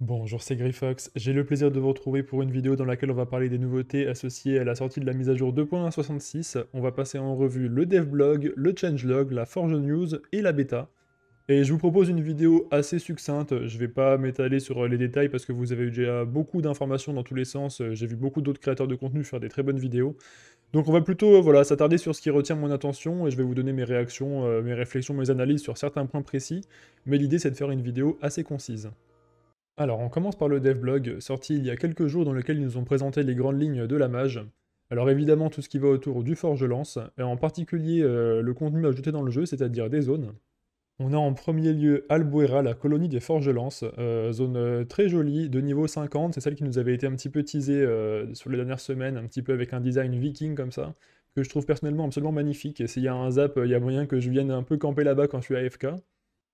Bonjour, c'est Griffox. J'ai le plaisir de vous retrouver pour une vidéo dans laquelle on va parler des nouveautés associées à la sortie de la mise à jour 2.1.66. On va passer en revue le devblog, le changelog, la forge news et la bêta. Et je vous propose une vidéo assez succincte, je vais pas m'étaler sur les détails parce que vous avez eu déjà beaucoup d'informations dans tous les sens, j'ai vu beaucoup d'autres créateurs de contenu faire des très bonnes vidéos. Donc on va plutôt voilà, s'attarder sur ce qui retient mon attention et je vais vous donner mes réactions, euh, mes réflexions, mes analyses sur certains points précis, mais l'idée c'est de faire une vidéo assez concise. Alors, on commence par le dev blog sorti il y a quelques jours dans lequel ils nous ont présenté les grandes lignes de la mage. Alors évidemment tout ce qui va autour du Forge Lance, et en particulier euh, le contenu ajouté dans le jeu, c'est-à-dire des zones. On a en premier lieu Albuera, la colonie des Forges Lance, euh, zone euh, très jolie, de niveau 50, c'est celle qui nous avait été un petit peu teasée sur les dernières semaines, un petit peu avec un design viking comme ça, que je trouve personnellement absolument magnifique, et s'il y a un zap, il y a moyen que je vienne un peu camper là-bas quand je suis AFK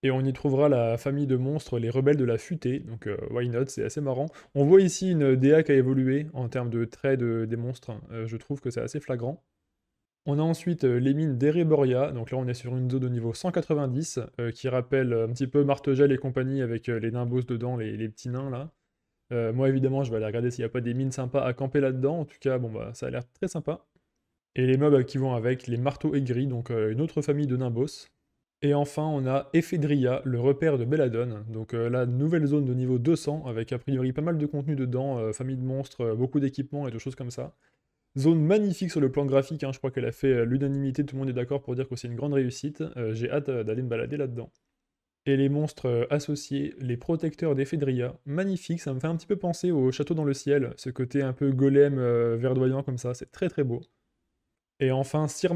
et on y trouvera la famille de monstres, les rebelles de la futée, donc euh, why not, c'est assez marrant. On voit ici une DA qui a évolué en termes de traits des monstres, euh, je trouve que c'est assez flagrant. On a ensuite euh, les mines d'Ereboria, donc là on est sur une zone de niveau 190, qui rappelle un petit peu Martegel et compagnie avec les nimbos dedans, les, les petits nains là. moi, évidemment, je vais aller regarder s'il n'y a pas des mines sympas à camper là-dedans. En tout cas, bon, bah, ça a l'air très sympa. Et les mobs qui vont avec, les marteaux aigris, donc une autre famille de Nimbos. Et enfin, on a Ephedria, le repère de Belladone. Donc euh, la nouvelle zone de niveau 200, avec a priori pas mal de contenu dedans, euh, famille de monstres, euh, beaucoup d'équipements et de choses comme ça. Zone magnifique sur le plan graphique, hein, je crois qu'elle a fait l'unanimité, tout le monde est d'accord pour dire que c'est une grande réussite. J'ai hâte d'aller me balader là-dedans. Et les monstres associés, les protecteurs d'Ephedria, magnifique, ça me fait un petit peu penser au château dans le ciel, ce côté un peu golem verdoyant comme ça, c'est très très beau. Et enfin, Sir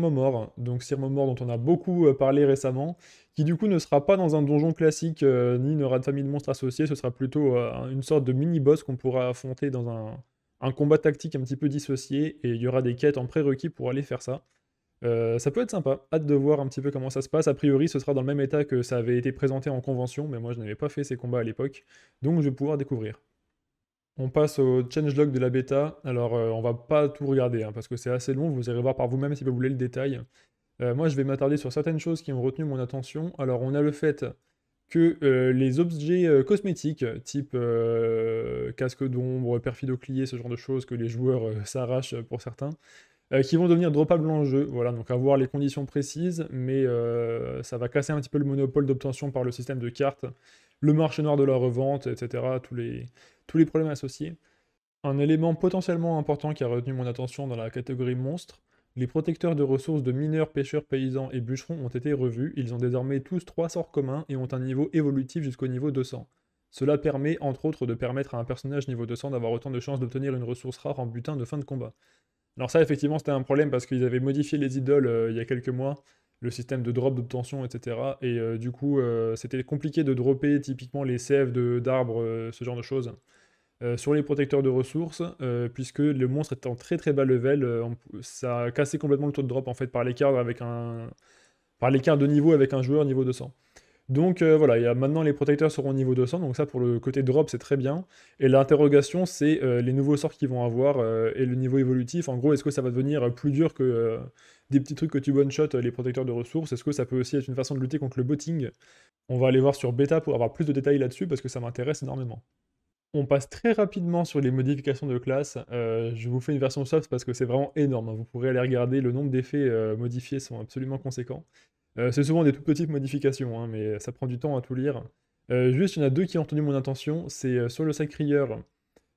donc Sir dont on a beaucoup euh, parlé récemment, qui du coup ne sera pas dans un donjon classique ni euh, ni n'aura de famille de monstres associés, ce sera plutôt euh, une sorte de mini-boss qu'on pourra affronter dans un, combat tactique un petit peu dissocié, et il y aura des quêtes en prérequis pour aller faire ça. ça peut être sympa, hâte de voir un petit peu comment ça se passe. A priori, ce sera dans le même état que ça avait été présenté en convention, mais moi je n'avais pas fait ces combats à l'époque, donc je vais pouvoir découvrir. On passe au changelog de la bêta. Alors, euh, on va pas tout regarder hein, parce que c'est assez long. Vous irez voir par vous-même si vous voulez le détail. Euh, moi, je vais m'attarder sur certaines choses qui ont retenu mon attention. Alors, on a le fait que euh, les objets cosmétiques, type casque d'ombre, perfidoclier, ce genre de choses que les joueurs s'arrachent pour certains, qui vont devenir droppables en jeu. Voilà, donc avoir les conditions précises, mais ça va casser un petit peu le monopole d'obtention par le système de cartes le marché noir de la revente, etc., tous les, tous les problèmes associés. Un élément potentiellement important qui a retenu mon attention dans la catégorie monstre, les protecteurs de ressources de mineurs, pêcheurs, paysans et bûcherons ont été revus, ils ont désormais tous trois sorts communs et ont un niveau évolutif jusqu'au niveau 200. Cela permet entre autres de permettre à un personnage niveau 200 d'avoir autant de chances d'obtenir une ressource rare en butin de fin de combat. Alors ça effectivement c'était un problème parce qu'ils avaient modifié les idoles euh, il y a quelques mois le système de drop d'obtention, etc. Et euh, du coup, euh, c'était compliqué de dropper typiquement les sèves d'arbres, euh, ce genre de choses, sur les protecteurs de ressources, puisque le monstre étant très très bas level, ça a cassé complètement le taux de drop en fait par l'écart avec un par l'écart de niveau avec un joueur niveau 200. Donc euh, voilà, il y a maintenant les protecteurs seront au niveau 200, donc ça pour le côté drop c'est très bien. Et l'interrogation c'est euh, les nouveaux sorts qu'ils vont avoir euh, et le niveau évolutif. En gros, est-ce que ça va devenir plus dur que des petits trucs que tu one-shot les protecteurs de ressources Est-ce que ça peut aussi être une façon de lutter contre le botting On va aller voir sur bêta pour avoir plus de détails là-dessus parce que ça m'intéresse énormément. On passe très rapidement sur les modifications de classe. je vous fais une version soft parce que c'est vraiment énorme. Hein. Vous pourrez aller regarder, le nombre d'effets modifiés sont absolument conséquents. Euh, c'est souvent des toutes petites modifications, hein, mais ça prend du temps à tout lire. Euh, juste, il y en a deux qui ont retenu mon intention, c'est euh, sur le sacrieur,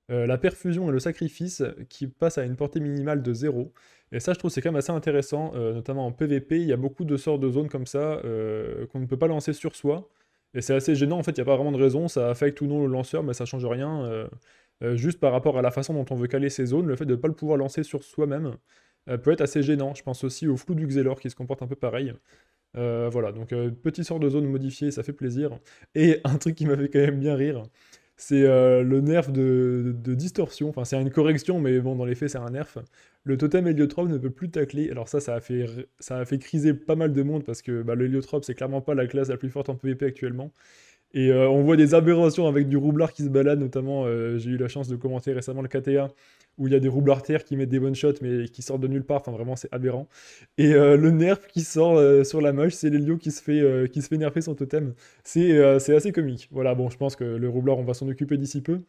la perfusion et le sacrifice qui passent à une portée minimale de 0. Et ça, je trouve, c'est quand même assez intéressant, notamment en PvP. Il y a beaucoup de sorts de zones comme ça qu'on ne peut pas lancer sur soi. Et c'est assez gênant, en fait, il n'y a pas vraiment de raison, ça affecte ou non le lanceur, mais ça change rien. juste par rapport à la façon dont on veut caler ces zones, le fait de ne pas le pouvoir lancer sur soi-même peut être assez gênant. Je pense aussi au flou du Xelor qui se comporte un peu pareil. Euh, voilà, donc euh, petit sort de zone modifié, ça fait plaisir. Et un truc qui m'a fait quand même bien rire, c'est euh, le nerf de, distorsion. Enfin, c'est une correction, mais bon, dans les faits, c'est un nerf. Le totem héliotrope ne peut plus tacler. Alors ça, ça a fait, criser pas mal de monde parce que bah, l'héliotrope, c'est clairement pas la classe la plus forte en PvP actuellement. Et euh, on voit des aberrations avec du roublard qui se balade, notamment euh, j'ai eu la chance de commenter récemment le KTA, où il y a des roublards qui mettent des bonnes shots mais qui sortent de nulle part, enfin vraiment c'est aberrant. Et euh, le nerf qui sort sur la moche, c'est l'Elio qui, se fait qui se fait nerfer son totem. C'est assez comique. Voilà, bon je pense que le roublard on va s'en occuper d'ici peu,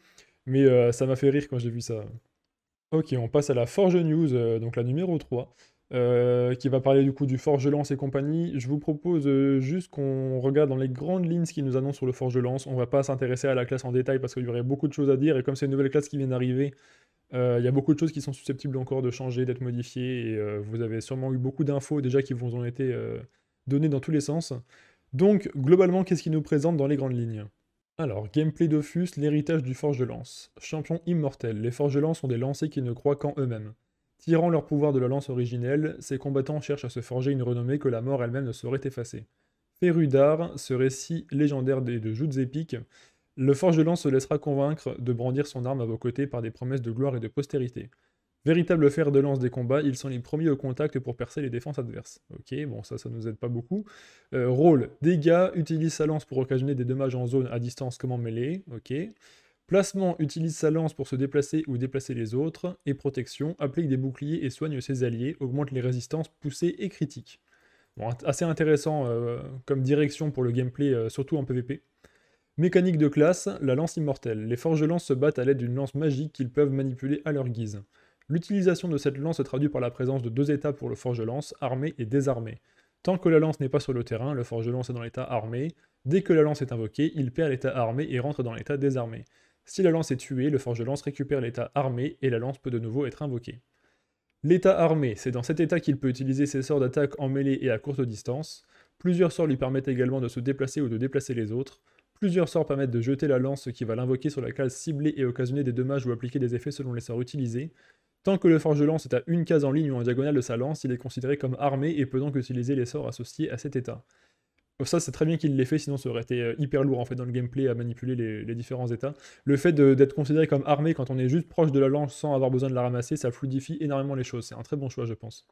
mais ça m'a fait rire quand j'ai vu ça. Ok, on passe à la Forge News, donc la numéro 3. Euh, qui va parler du coup du Forge de Lance et compagnie. Je vous propose euh, juste qu'on regarde dans les grandes lignes ce qu'il nous annonce sur le Forge de Lance. On va pas s'intéresser à la classe en détail parce qu'il y aurait beaucoup de choses à dire et comme c'est une nouvelle classe qui vient d'arriver, euh, il y a beaucoup de choses qui sont susceptibles encore de changer, d'être modifiées et vous avez sûrement eu beaucoup d'infos déjà qui vous ont été données dans tous les sens. Donc globalement, qu'est-ce qu'il nous présente dans les grandes lignes alors, gameplay d'Offus, l'héritage du Forge de Lance. Champion immortel, les Forges de Lance sont des lancers qui ne croient qu'en eux-mêmes. Tirant leur pouvoir de la lance originelle, ces combattants cherchent à se forger une renommée que la mort elle-même ne saurait effacer. Féru d'art, ce récit légendaire des deux joutes épiques, le forge de lance se laissera convaincre de brandir son arme à vos côtés par des promesses de gloire et de postérité. Véritable fer de lance des combats, ils sont les premiers au contact pour percer les défenses adverses. Ok, bon ça, ça nous aide pas beaucoup. Euh, rôle, dégâts, utilise sa lance pour occasionner des dommages en zone à distance comme en mêlée. Ok. Placement utilise sa lance pour se déplacer ou déplacer les autres, et protection applique des boucliers et soigne ses alliés, augmente les résistances, poussées et critiques. Bon, assez intéressant euh, comme direction pour le gameplay, euh, surtout en PvP. Mécanique de classe, la lance immortelle. Les forges de lance se battent à l'aide d'une lance magique qu'ils peuvent manipuler à leur guise. L'utilisation de cette lance se traduit par la présence de deux états pour le forge de lance, armé et désarmé. Tant que la lance n'est pas sur le terrain, le forge de lance est dans l'état armé. Dès que la lance est invoquée, il perd l'état armé et rentre dans l'état désarmé. Si la lance est tuée, le forge de lance récupère l'état armé et la lance peut de nouveau être invoquée. L'état armé, c'est dans cet état qu'il peut utiliser ses sorts d'attaque en mêlée et à courte distance. Plusieurs sorts lui permettent également de se déplacer ou de déplacer les autres. Plusieurs sorts permettent de jeter la lance, qui va l'invoquer sur la case ciblée et occasionner des dommages ou appliquer des effets selon les sorts utilisés. Tant que le forge de lance est à une case en ligne ou en diagonale de sa lance, il est considéré comme armé et peut donc utiliser les sorts associés à cet état ça c'est très bien qu'il l'ait fait, sinon ça aurait été euh, hyper lourd en fait dans le gameplay à manipuler les, différents états. Le fait d'être considéré comme armé quand on est juste proche de la lance sans avoir besoin de la ramasser, ça fluidifie énormément les choses, c'est un très bon choix je pense.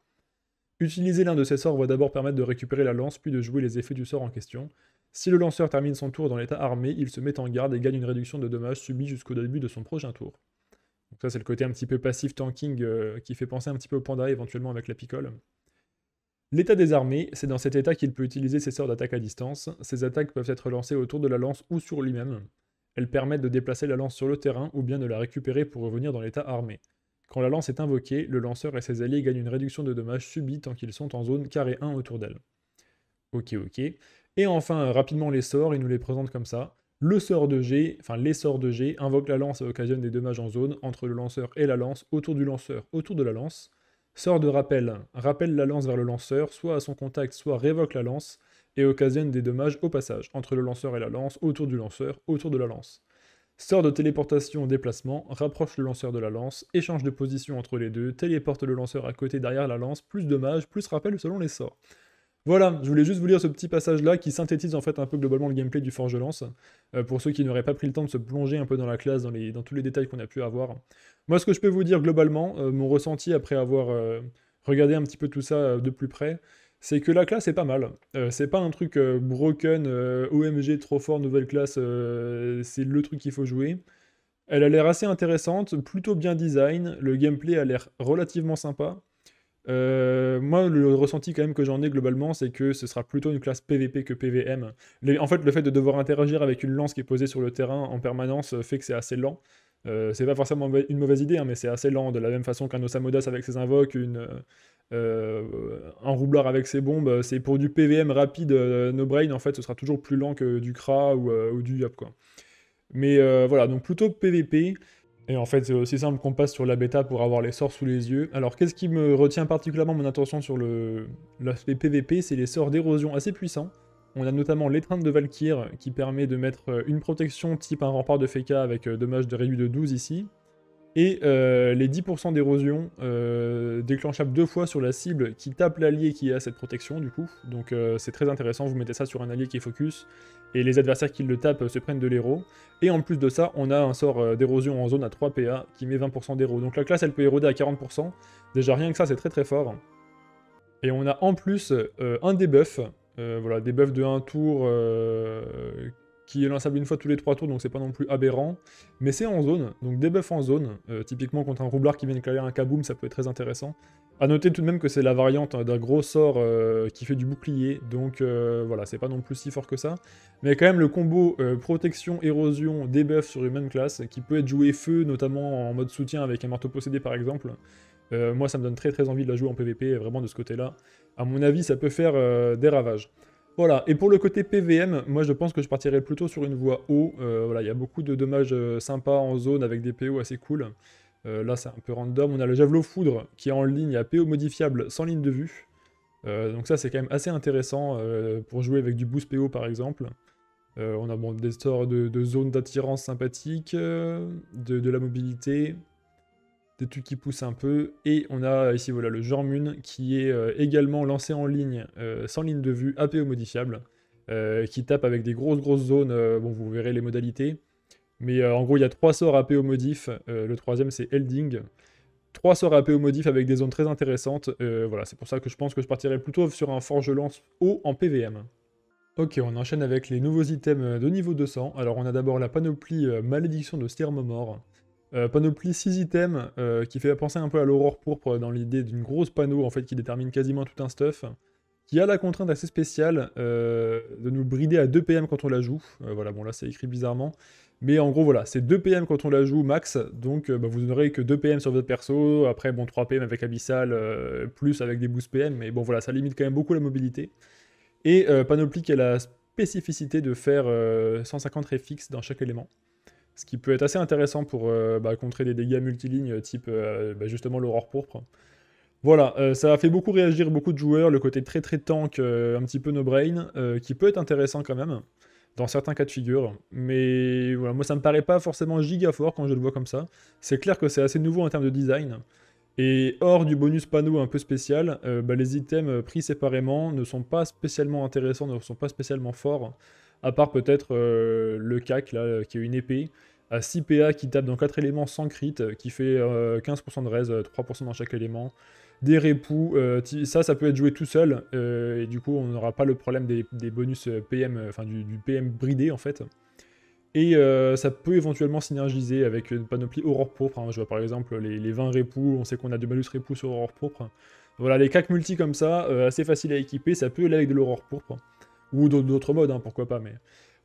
Utiliser l'un de ces sorts va d'abord permettre de récupérer la lance puis de jouer les effets du sort en question. Si le lanceur termine son tour dans l'état armé, il se met en garde et gagne une réduction de dommages subis jusqu'au début de son prochain tour. Donc ça c'est le côté un petit peu passif tanking euh, qui fait penser un petit peu au panda éventuellement avec la picole. L'état des armées, c'est dans cet état qu'il peut utiliser ses sorts d'attaque à distance. Ces attaques peuvent être lancées autour de la lance ou sur lui-même. Elles permettent de déplacer la lance sur le terrain ou bien de la récupérer pour revenir dans l'état armé. Quand la lance est invoquée, le lanceur et ses alliés gagnent une réduction de dommages subis tant qu'ils sont en zone carré 1 autour d'elle. Ok, ok. Et enfin, rapidement les sorts, il nous les présente comme ça. Le sort de G, enfin les sorts de G, invoquent la lance et occasionnent des dommages en zone entre le lanceur et la lance, autour du lanceur, autour de la lance. Sort de rappel. Rappelle la lance vers le lanceur, soit à son contact, soit révoque la lance, et occasionne des dommages au passage, entre le lanceur et la lance, autour du lanceur, autour de la lance. Sort de téléportation déplacement, rapproche le lanceur de la lance, échange de position entre les deux, téléporte le lanceur à côté derrière la lance, plus dommages, plus rappel selon les sorts. Voilà, je voulais juste vous lire ce petit passage-là qui synthétise en fait un peu globalement le gameplay du Forge Lance, euh, pour ceux qui n'auraient pas pris le temps de se plonger un peu dans la classe, dans, dans tous les détails qu'on a pu avoir. Moi, ce que je peux vous dire globalement, euh, mon ressenti après avoir euh, regardé un petit peu tout ça de plus près, c'est que la classe est pas mal. c'est pas un truc broken, OMG, trop fort, nouvelle classe, c'est le truc qu'il faut jouer. Elle a l'air assez intéressante, plutôt bien design, le gameplay a l'air relativement sympa. Euh, moi, le ressenti quand même que j'en ai globalement, c'est que ce sera plutôt une classe PVP que PVM. en fait, le fait de devoir interagir avec une lance qui est posée sur le terrain en permanence fait que c'est assez lent. Euh, c'est pas forcément une mauvaise idée, hein, mais c'est assez lent. De la même façon qu'un Osamodas avec ses invoques, euh, un roublard avec ses bombes, c'est pour du PVM rapide, euh, no brain, en fait, ce sera toujours plus lent que du Kra ou, du Yop. Quoi. Mais voilà, donc plutôt PVP. Et en fait, c'est aussi simple qu'on passe sur la bêta pour avoir les sorts sous les yeux. Alors, qu'est-ce qui me retient particulièrement mon attention sur l'aspect PVP C'est les sorts d'érosion assez puissants. On a notamment l'étreinte de Valkyr qui permet de mettre euh, une protection type un rempart de Feka avec euh, dommage de réduit de 12 ici, et euh, les 10% d'érosion euh, déclenchables deux fois sur la cible qui tape l'allié qui a cette protection du coup. Donc euh, c'est très intéressant, vous mettez ça sur un allié qui est focus, et les adversaires qui le tapent se prennent de l'héros. Et en plus de ça, on a un sort euh, d'érosion en zone à 3 PA qui met 20% d'héros. Donc la classe elle peut éroder à 40%, déjà rien que ça c'est très très fort. Et on a en plus un debuff, voilà, des de 1 tour qui est lançable une fois tous les 3 tours, donc c'est pas non plus aberrant. Mais c'est en zone, donc des en zone, euh, typiquement contre un roublard qui vient éclairer un kaboom, ça peut être très intéressant. A noter tout de même que c'est la variante euh, d'un gros sort euh, qui fait du bouclier, donc voilà, c'est pas non plus si fort que ça. Mais quand même le combo protection, érosion, debuff sur une même classe, qui peut être joué feu, notamment en mode soutien avec un marteau possédé par exemple, moi ça me donne très très envie de la jouer en PvP, vraiment de ce côté-là. À mon avis, ça peut faire des ravages. Voilà, et pour le côté PVM, moi je pense que je partirais plutôt sur une voie haut. Euh, voilà, il y a beaucoup de dommages euh, sympas en zone avec des PO assez cool. Euh, là c'est un peu random. On a le javelot foudre qui est en ligne à PO modifiable sans ligne de vue. donc ça c'est quand même assez intéressant pour jouer avec du boost PO par exemple. on a des sortes de, zones d'attirance sympathiques, de la mobilité, des trucs qui poussent un peu. Et on a euh, ici voilà le Jormun qui est euh, également lancé en ligne, euh, sans ligne de vue, APO modifiable, qui tape avec des grosses grosses zones. bon, vous verrez les modalités. Mais en gros, il y a trois sorts APO modif. le troisième, c'est Elding. Trois sorts APO modif avec des zones très intéressantes. voilà, c'est pour ça que je pense que je partirai plutôt sur un Forge Lance haut en PVM. Ok, on enchaîne avec les nouveaux items de niveau 200. Alors, on a d'abord la panoplie Malédiction de Stermomore. Euh, panoplie 6 items euh, qui fait penser un peu à l'aurore pourpre dans l'idée d'une grosse panneau en fait qui détermine quasiment tout un stuff. Qui a la contrainte assez spéciale euh, de nous brider à 2 PM quand on la joue. voilà, bon là c'est écrit bizarrement. Mais en gros voilà, c'est 2 PM quand on la joue max, donc bah, vous n'aurez que 2 PM sur votre perso, après bon 3 PM avec Abyssal, plus avec des boosts PM, mais bon voilà, ça limite quand même beaucoup la mobilité. Et Panoplie qui a la spécificité de faire 150 réfixes dans chaque élément. Ce qui peut être assez intéressant pour euh, bah, contrer des dégâts multilignes euh, type euh, bah, justement l'aurore pourpre. Voilà, ça a fait beaucoup réagir beaucoup de joueurs, le côté très très tank, un petit peu no brain, qui peut être intéressant quand même, dans certains cas de figure. Mais voilà, moi ça me paraît pas forcément giga fort quand je le vois comme ça. C'est clair que c'est assez nouveau en termes de design. Et hors du bonus panneau un peu spécial, bah, les items pris séparément ne sont pas spécialement intéressants, ne sont pas spécialement forts à part peut-être euh, le CAC, là, euh, qui est une épée, à 6 PA qui tape dans 4 éléments sans crit, euh, qui fait 15% de raise, 3% dans chaque élément. Des repous, ça, ça peut être joué tout seul, et du coup, on n'aura pas le problème des, bonus PM, enfin du, PM bridé en fait. Et ça peut éventuellement synergiser avec une panoplie Aurore propre, hein. Je vois par exemple les, 20 repous, on sait qu'on a du malus repous sur Aurore propre. Voilà, les Cac multi comme ça, assez facile à équiper, ça peut aller avec de l'Aurore Pourpre ou d'autres modes, hein, pourquoi pas, mais...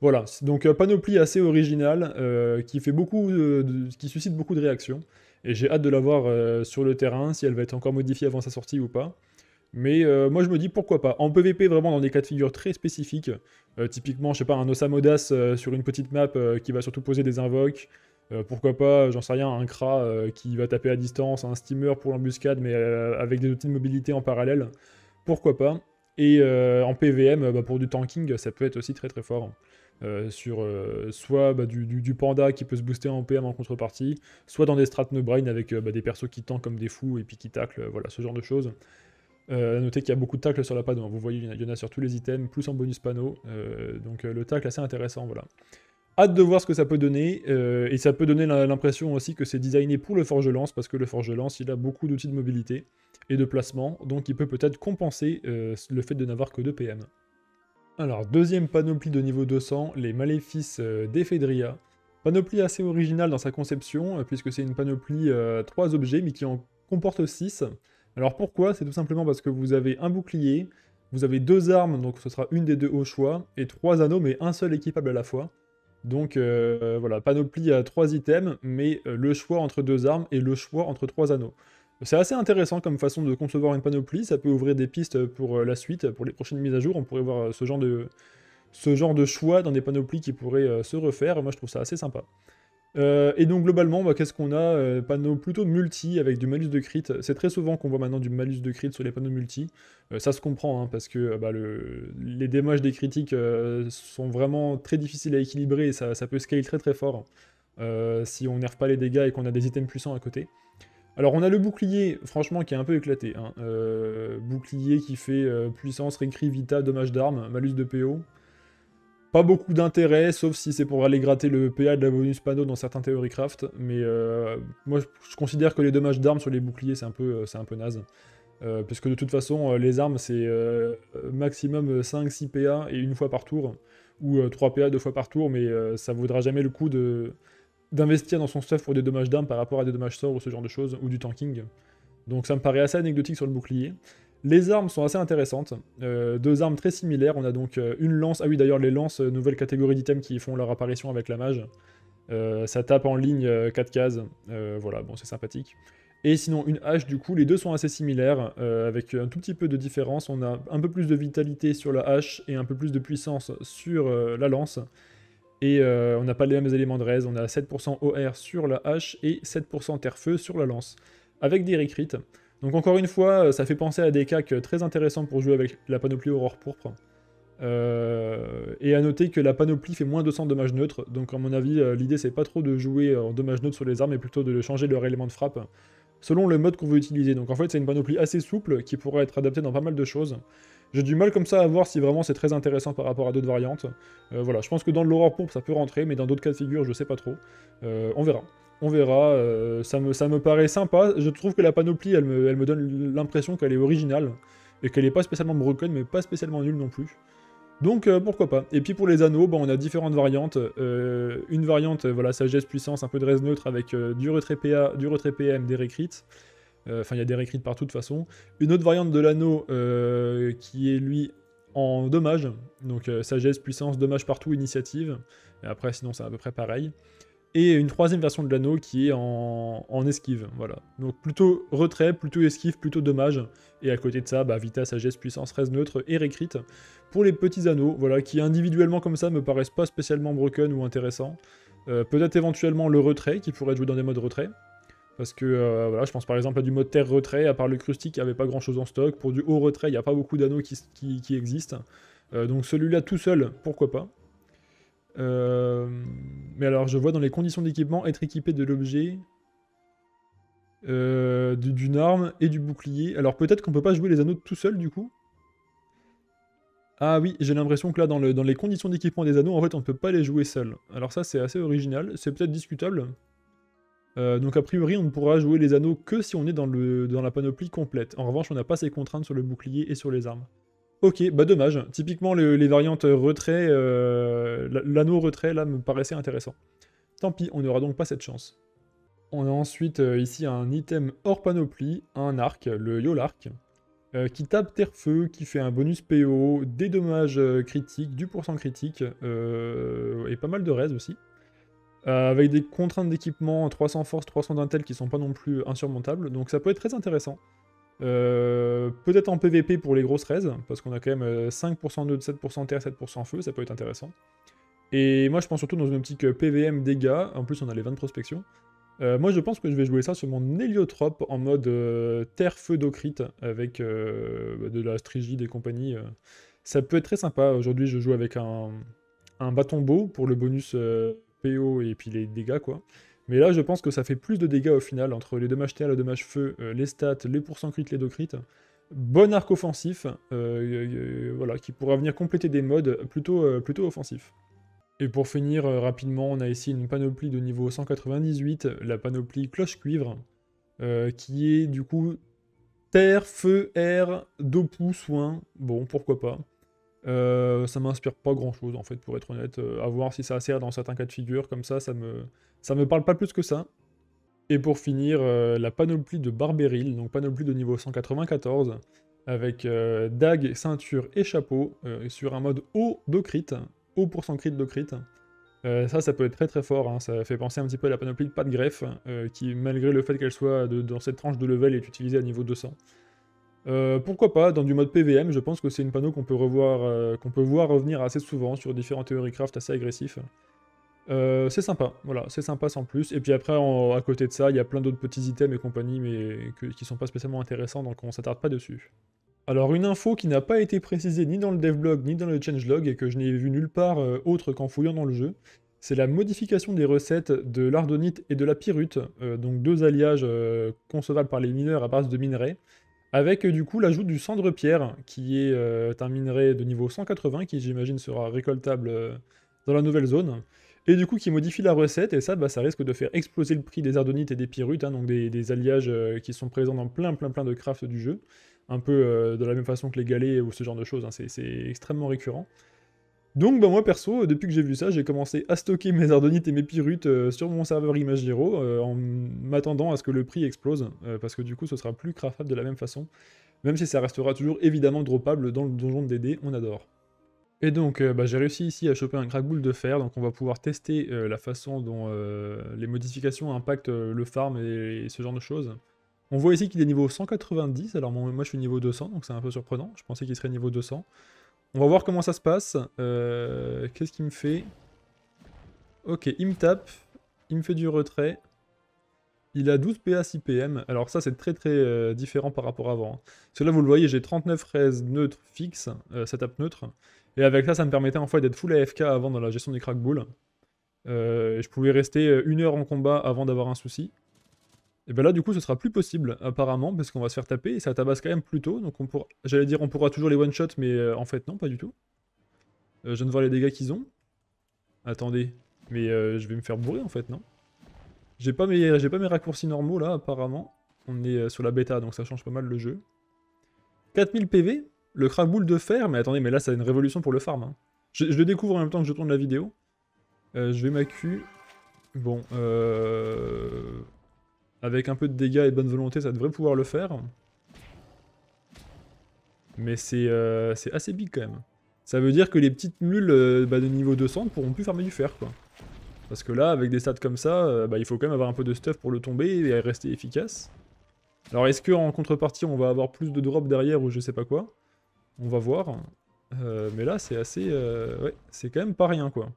Voilà, donc euh, panoplie assez originale, euh, qui, fait beaucoup de, qui suscite beaucoup de réactions, et j'ai hâte de la voir euh, sur le terrain, si elle va être encore modifiée avant sa sortie ou pas. Mais moi je me dis pourquoi pas. En PvP, vraiment dans des cas de figure très spécifiques, typiquement, je sais pas, un Osamodas sur une petite map qui va surtout poser des invoques, pourquoi pas, j'en sais rien, un Kra qui va taper à distance, un Steamer pour l'embuscade, mais avec des outils de mobilité en parallèle, pourquoi pas. Et euh, en PVM, bah, pour du tanking, ça peut être aussi très très fort. Euh, sur euh, soit bah, du, panda qui peut se booster en PM en contrepartie, soit dans des strats no brain avec bah, des persos qui tankent comme des fous et puis qui taclent, voilà, ce genre de choses. Notez noter qu'il y a beaucoup de tacles sur la panneau, hein. vous voyez, il y, en a sur tous les items, plus en bonus panneau, donc le tacle assez intéressant, voilà. Hâte de voir ce que ça peut donner, et ça peut donner l'impression aussi que c'est designé pour le forge lance, parce que le forge lance, il a beaucoup d'outils de mobilité et de placement, donc il peut peut-être compenser euh, le fait de n'avoir que 2 PM. Alors, deuxième panoplie de niveau 200, les maléfices euh, d'Ephedria. Panoplie assez originale dans sa conception, euh, puisque c'est une panoplie 3 objets, mais qui en comporte 6. Alors pourquoi C'est tout simplement parce que vous avez un bouclier, vous avez deux armes, donc ce sera une des deux au choix, et trois anneaux, mais un seul équipable à la fois. Donc voilà, panoplie à trois items, mais le choix entre deux armes et le choix entre trois anneaux. C'est assez intéressant comme façon de concevoir une panoplie, ça peut ouvrir des pistes pour euh, la suite, pour les prochaines mises à jour, on pourrait voir euh, ce genre de, choix dans des panoplies qui pourraient euh, se refaire, moi je trouve ça assez sympa. et donc globalement, bah, qu'est-ce qu'on a Panneau plutôt multi avec du malus de crit. C'est très souvent qu'on voit maintenant du malus de crit sur les panneaux multi. ça se comprend hein, parce que bah, les démages des critiques sont vraiment très difficiles à équilibrer et ça, ça peut scale très très fort si on nerve pas les dégâts et qu'on a des items puissants à côté. Alors on a le bouclier, franchement, qui est un peu éclaté. Hein. Euh, bouclier qui fait euh, puissance, récrit, vita, dommage d'armes, malus de PO. Pas beaucoup d'intérêt, sauf si c'est pour aller gratter le PA de la bonus panneau dans certains Theorycraft. Mais euh, moi, je considère que les dommages d'armes sur les boucliers, c'est un, peu, un peu naze. puisque de toute façon, les armes, c'est maximum 5-6 PA et une fois par tour. Ou 3 PA deux fois par tour, mais ça vaudra jamais le coup de d'investir dans son stuff pour des dommages d'armes par rapport à des dommages sorts ou ce genre de choses, ou du tanking. Donc ça me paraît assez anecdotique sur le bouclier. Les armes sont assez intéressantes, euh, deux armes très similaires, on a donc euh, une lance, ah oui d'ailleurs les lances, euh, nouvelle catégorie d'items qui font leur apparition avec la mage, ça tape en ligne 4 cases, voilà, bon c'est sympathique. Et sinon une hache du coup, les deux sont assez similaires, avec un tout petit peu de différence, on a un peu plus de vitalité sur la hache et un peu plus de puissance sur la lance, et euh, on n'a pas les mêmes éléments de raise, on a 7% OR sur la hache et 7% terre-feu sur la lance, avec des recrites. Donc encore une fois, euh, ça fait penser à des cacs très intéressants pour jouer avec la panoplie Aurore Pourpre. Euh, et à noter que la panoplie fait moins 200 dommages neutres, donc à mon avis, l'idée c'est pas trop de jouer en dommages neutres sur les armes, mais plutôt de changer leur élément de frappe selon le mode qu'on veut utiliser. Donc en fait, c'est une panoplie assez souple qui pourrait être adaptée dans pas mal de choses. J'ai du mal comme ça à voir si vraiment c'est très intéressant par rapport à d'autres variantes. Euh, voilà, je pense que dans l'horreur l'aurore pourpre ça peut rentrer, mais dans d'autres cas de figure, je sais pas trop. Euh, on verra. On verra, euh, ça, me, ça me paraît sympa. Je trouve que la panoplie, elle me, elle me donne l'impression qu'elle est originale, et qu'elle est pas spécialement broken, mais pas spécialement nulle non plus. Donc pourquoi pas. Et puis pour les anneaux, bon, bah, on a différentes variantes. une variante, voilà, sagesse, puissance, un peu de reste neutre avec du retrait PA, du retrait PM, des récrites. Euh, enfin, il y a des réécrites partout de toute façon. Une autre variante de l'anneau euh, qui est lui en dommage. Donc euh, sagesse, puissance, dommage partout, initiative. Et après, sinon, c'est à peu près pareil. Et une troisième version de l'anneau qui est en, esquive, voilà. Donc plutôt retrait, plutôt esquive, plutôt dommage. Et à côté de ça, bah, vita, sagesse, puissance, reste neutre et réécrite. Pour les petits anneaux, voilà, qui individuellement comme ça me paraissent pas spécialement broken ou intéressants. Peut-être éventuellement le retrait, qui pourrait être dans des modes retrait. Parce que euh, voilà, je pense par exemple à du mode terre retrait, à part le crustique, il n'y avait pas grand chose en stock. Pour du haut retrait, il n'y a pas beaucoup d'anneaux qui, existent. Euh, donc celui-là tout seul, pourquoi pas. Euh, mais alors je vois dans les conditions d'équipement, être équipé de l'objet, d'une arme et du bouclier. Alors peut-être qu'on peut pas jouer les anneaux tout seul du coup. Ah oui, j'ai l'impression que là, dans, dans les conditions d'équipement des anneaux, en fait, on ne peut pas les jouer seul. Alors ça, c'est assez original. C'est peut-être discutable. Euh, donc a priori, on ne pourra jouer les anneaux que si on est dans, le, dans la panoplie complète. En revanche, on n'a pas ces contraintes sur le bouclier et sur les armes. Ok, bah dommage. Typiquement, les, variantes retrait, euh, l'anneau retrait, là, me paraissait intéressant. Tant pis, on n'aura donc pas cette chance. On a ensuite euh, ici un item hors panoplie, un arc, le Yolarc, qui tape terre-feu, qui fait un bonus PO, des dommages critiques, du pourcent critique, et pas mal de res aussi. Euh, avec des contraintes d'équipement 300 force, 300 d'intel qui sont pas non plus insurmontables, donc ça peut être très intéressant. Euh, peut-être en PVP pour les grosses raises, parce qu'on a quand même 5% euh, de 7% terre, 7% feu, ça peut être intéressant. Et moi je pense surtout dans une optique PVM dégâts, en plus on a les 20 prospections. moi je pense que je vais jouer ça sur mon héliotrope en mode terre feu docrite avec bah, de la strigie, des compagnies. Ça peut être très sympa, aujourd'hui je joue avec un, un bâton beau pour le bonus PO et puis les dégâts, quoi. Mais là, je pense que ça fait plus de dégâts au final, entre les dommages terre, les dommages feu, euh, les stats, les pourcents crit, les docrites. Bon arc offensif, euh, euh, voilà, qui pourra venir compléter des modes plutôt, plutôt offensifs. Et pour finir rapidement, on a ici une panoplie de niveau 198, la panoplie cloche cuivre, qui est du coup terre, feu, air, dopou, soin, bon pourquoi pas. Euh, ça m'inspire pas grand chose en fait, pour être honnête. Euh, à voir si ça sert dans certains cas de figure, comme ça, ça me, me parle pas plus que ça. Et pour finir, euh, la panoplie de Barberil, donc panoplie de niveau 194, avec dague, ceinture et chapeau, sur un mode haut de crit, haut pour cent crit de crit. ça, ça peut être très très fort, hein. ça fait penser un petit peu à la panoplie de pas de greffe, qui malgré le fait qu'elle soit dans cette tranche de level est utilisée à niveau 200. Euh, pourquoi pas, dans du mode PVM, je pense que c'est une panneau qu'on peut, revoir, euh, qu'on peut voir revenir assez souvent sur différents théories assez agressifs. Euh, c'est sympa, voilà, c'est sympa sans plus. Et puis après, à côté de ça, il y a plein d'autres petits items et compagnie, mais qui sont pas spécialement intéressants, donc on s'attarde pas dessus. Alors une info qui n'a pas été précisée ni dans le devlog ni dans le changelog et que je n'ai vu nulle part autre qu'en fouillant dans le jeu, c'est la modification des recettes de l'ardonite et de la pirute, donc deux alliages concevables par les mineurs à base de minerais, avec euh, du coup l'ajout du cendre-pierre, qui est euh, un minerai de niveau 180, qui j'imagine sera récoltable euh, dans la nouvelle zone, et du coup qui modifie la recette, et ça, bah, ça risque de faire exploser le prix des ardonites et des Pirutes, hein, donc des, alliages qui sont présents dans plein plein plein de crafts du jeu, un peu de la même façon que les galets ou ce genre de choses, hein, c'est extrêmement récurrent. Donc bah, moi perso, euh, depuis que j'ai vu ça, j'ai commencé à stocker mes ardonites et mes pirutes euh, sur mon serveur Image euh, en m'attendant à ce que le prix explose, parce que du coup ce sera plus craftable de la même façon, même si ça restera toujours évidemment droppable dans le donjon de DD, on adore. Et donc bah, j'ai réussi ici à choper un crackboule de fer, donc on va pouvoir tester la façon dont les modifications impactent le farm et ce genre de choses. On voit ici qu'il est niveau 190, alors moi je suis niveau 200, donc c'est un peu surprenant, je pensais qu'il serait niveau 200. On va voir comment ça se passe. Euh, qu'est-ce qu'il me fait Ok, il me tape. Il me fait du retrait. Il a 12 PA, 6 Alors ça, c'est très très euh, différent par rapport à avant. Cela, là, vous le voyez, j'ai 39 raises neutre fixe, euh, ça tape neutre. Et avec ça, ça me permettait en fait d'être full AFK avant dans la gestion des euh, et je pouvais rester une heure en combat avant d'avoir un souci. Et bien là, du coup, ce sera plus possible, apparemment, parce qu'on va se faire taper, et ça tabasse quand même plus tôt, donc on pourra... J'allais dire, on pourra toujours les one-shot, mais euh, en fait, non, pas du tout. Euh, je viens de voir les dégâts qu'ils ont. Attendez, mais euh, je vais me faire bourrer, en fait, non J'ai pas, mes... pas mes raccourcis normaux, là, apparemment. On est sur la bêta, donc ça change pas mal le jeu. 4000 PV, le crack de fer, mais attendez, mais là, ça a une révolution pour le farm. Hein. Je, le découvre en même temps que je tourne la vidéo. je vais m'accu... Bon, euh... Avec un peu de dégâts et de bonne volonté, ça devrait pouvoir le faire. Mais c'est euh, assez big quand même. Ça veut dire que les petites mules euh, bah, de niveau 200 ne pourront plus farmer du fer, quoi. Parce que là, avec des stats comme ça, euh, bah, il faut quand même avoir un peu de stuff pour le tomber et rester efficace. Alors est-ce qu'en contrepartie, on va avoir plus de drops derrière ou je sais pas quoi On va voir. Euh, mais là, c'est assez... ouais, c'est quand même pas rien, quoi.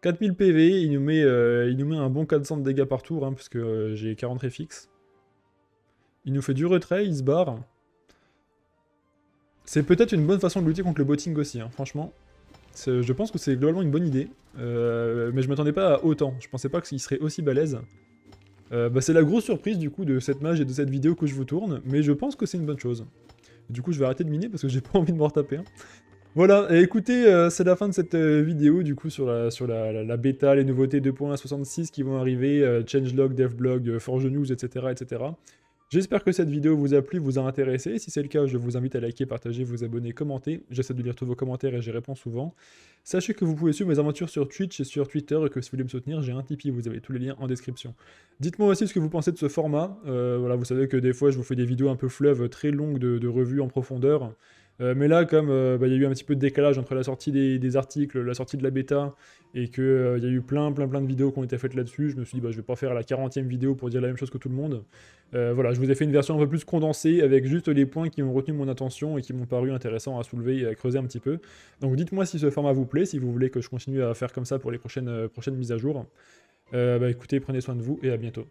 4000 PV, il nous met, euh, il nous met un bon 400 de dégâts par tour, hein, parce que euh, j'ai 40 réfix. Il nous fait du retrait, il se barre. C'est peut-être une bonne façon de lutter contre le botting aussi, hein, franchement. Je pense que c'est globalement une bonne idée, euh, mais je m'attendais pas à autant, je pensais pas qu'il serait aussi balèze. Bah, c'est la grosse surprise du coup de cette mage et de cette vidéo que je vous tourne, mais je pense que c'est une bonne chose. Du coup je vais arrêter de miner parce que j'ai pas envie de me retaper. Hein. Voilà, et écoutez, euh, c'est la fin de cette euh, vidéo du coup sur la, sur la, bêta, les nouveautés 2.66 qui vont arriver, euh, changelog, devblog, forge news, etc. etc. J'espère que cette vidéo vous a plu, vous a intéressé. Si c'est le cas, je vous invite à liker, partager, vous abonner, commenter. J'essaie de lire tous vos commentaires et j'y réponds souvent. Sachez que vous pouvez suivre mes aventures sur Twitch et sur Twitter et que si vous voulez me soutenir, j'ai un Tipeee, vous avez tous les liens en description. Dites-moi aussi ce que vous pensez de ce format. voilà, vous savez que des fois, je vous fais des vidéos un peu fleuves, très longues de, de revues en profondeur. Euh, mais là, comme euh, bah, il y a eu un petit peu de décalage entre la sortie des, articles, la sortie de la bêta, et qu'il euh, y a eu plein, plein, plein de vidéos qui ont été faites là-dessus, je me suis dit, bah, je vais pas faire la 40e vidéo pour dire la même chose que tout le monde. voilà, je vous ai fait une version un peu plus condensée, avec juste les points qui ont retenu mon attention et qui m'ont paru intéressants à soulever et à creuser un petit peu. Donc dites-moi si ce format vous plaît, si vous voulez que je continue à faire comme ça pour les prochaines, prochaines mises à jour. bah écoutez, prenez soin de vous et à bientôt.